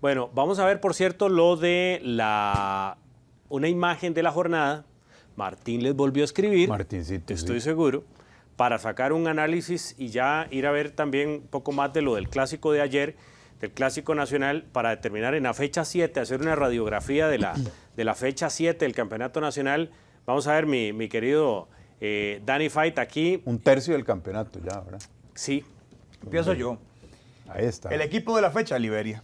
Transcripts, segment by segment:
Bueno, vamos a ver, por cierto, lo de la una imagen de la jornada. Martín les volvió a escribir. te Estoy seguro. Para sacar un análisis y ya ir a ver también un poco más de lo del clásico de ayer, del clásico nacional, para determinar en la fecha 7, hacer una radiografía de la, de la fecha 7 del campeonato nacional. Vamos a ver, mi, querido eh, Danny Fight aquí. Un tercio del campeonato ya, ¿verdad? Sí. Empiezo yo. Ahí está. El equipo de la fecha, Liberia.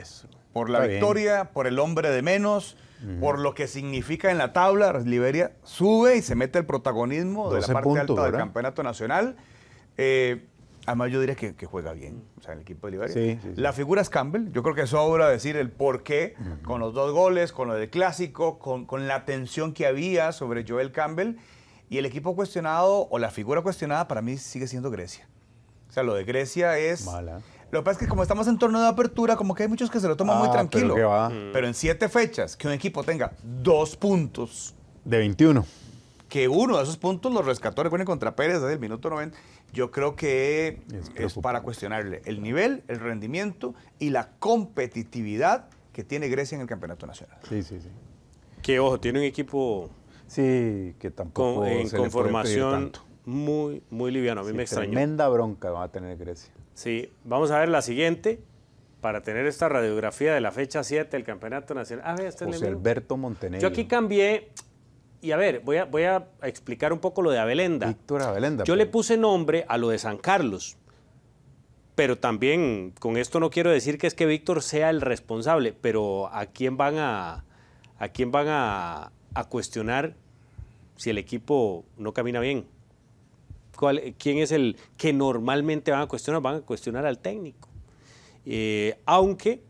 Eso. Por la victoria, por el hombre de menos, por lo que significa en la tabla, Liberia sube y se mete el protagonismo de la parte alta del campeonato nacional. Eh, además, yo diría que, juega bien, o sea, el equipo de Liberia. La figura es Campbell, yo creo que eso obra decir el por qué, con los dos goles, con lo del clásico, con, la tensión que había sobre Joel Campbell. Y el equipo cuestionado, o la figura cuestionada, para mí sigue siendo Grecia. O sea, lo de Grecia es. Mala. Lo que pasa es que como estamos en torno de apertura, como que hay muchos que se lo toman muy ah, tranquilo. Mm. Pero, en siete fechas, que un equipo tenga dos puntos. De 21. Que uno de esos puntos los rescató, recuerden, contra Pérez desde el minuto 90. Yo creo que es, para cuestionarle el nivel, el rendimiento y la competitividad que tiene Grecia en el campeonato nacional. Sí, sí, sí. Que ojo, tiene un equipo. Sí, que tampoco. en conformación muy, muy liviano. A mí me extraña. Tremenda bronca va a tener Grecia. Sí, vamos a ver la siguiente para tener esta radiografía de la fecha 7 del Campeonato Nacional. Ah, José Alberto Montenegro. Yo aquí cambié, y a ver, voy a, explicar un poco lo de Abelenda. Víctor Abelenda. Yo le pues. puse nombre a lo de San Carlos, pero también con esto no quiero decir que es que Víctor sea el responsable, pero ¿a quién van a, a, quién van a cuestionar si el equipo no camina bien? quién es el que normalmente van a cuestionar, van a cuestionar al técnico. Eh, aunque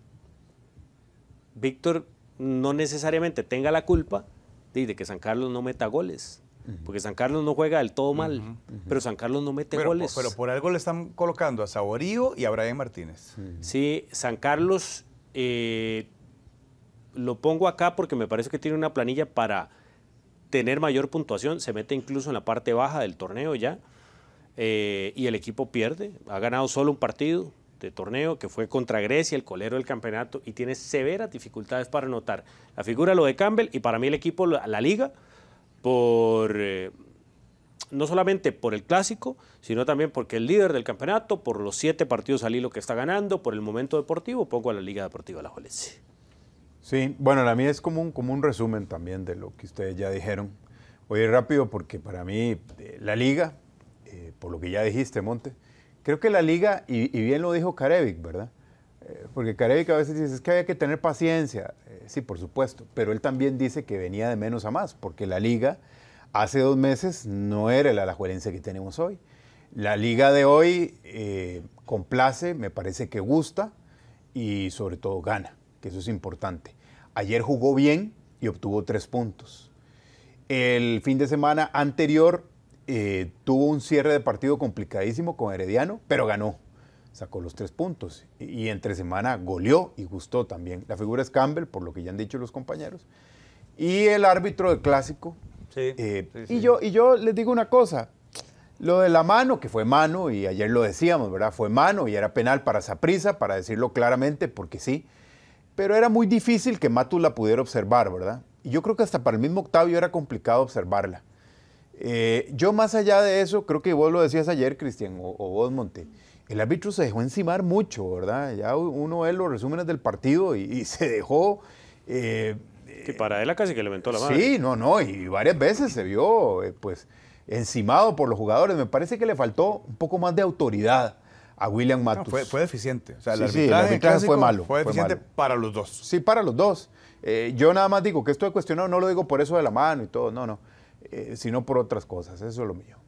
Víctor no necesariamente tenga la culpa de que San Carlos no meta goles. Porque San Carlos no juega del todo mal, pero San Carlos no mete goles. Pero por algo le están colocando a Saborío y a Brian Martínez. Sí, San Carlos eh, lo pongo acá porque me parece que tiene una planilla para tener mayor puntuación, se mete incluso en la parte baja del torneo ya, eh, y el equipo pierde, ha ganado solo un partido de torneo que fue contra Grecia, el colero del campeonato, y tiene severas dificultades para anotar. La figura lo de Campbell y para mí el equipo, la, liga, por... Eh, no solamente por el clásico, sino también porque el líder del campeonato, por los siete partidos al hilo que está ganando, por el momento deportivo, pongo a la Liga Deportiva La Jolense. Sí, bueno, la mí es como un, como un resumen también de lo que ustedes ya dijeron. Voy a ir rápido porque para mí eh, la liga, eh, por lo que ya dijiste, Monte, creo que la liga, y, bien lo dijo Karevic, ¿verdad? Eh, porque Karevic a veces dice, es que había que tener paciencia. sí, por supuesto, pero él también dice que venía de menos a más, porque la liga hace dos meses no era la alajuelense que tenemos hoy. La liga de hoy complace, me parece que gusta y sobre todo gana que eso es importante. Ayer jugó bien y obtuvo tres puntos. El fin de semana anterior eh, tuvo un cierre de partido complicadísimo con Herediano, pero ganó. Sacó los tres puntos. Y, entre semana goleó y gustó también. La figura es Campbell, por lo que ya han dicho los compañeros. Y el árbitro de clásico. Eh, y, yo, y yo les digo una cosa. Lo de la mano, que fue mano, y ayer lo decíamos, ¿verdad? Fue mano y era penal para prisa, para decirlo claramente, porque sí. Pero era muy difícil que Matus la pudiera observar, ¿verdad? Y yo creo que hasta para el mismo Octavio era complicado observarla. Eh, yo más allá de eso, creo que vos lo decías ayer, Cristian, o, vos, Monte, el árbitro se dejó encimar mucho, ¿verdad? Ya uno ve los resúmenes del partido y, se dejó... Eh, que para él casi que levantó la mano. Sí, no, no, y varias veces se vio, eh, pues, encimado por los jugadores. Me parece que le faltó un poco más de autoridad a William Matus. fue, deficiente. O sea, sí, el arbitraje, fue malo. Fue deficiente para los dos. Sí, para los dos. Eh, yo nada más digo que esto de cuestionado no lo digo por eso de la mano y todo, no, no, eh, sino por otras cosas. Eso es lo mío.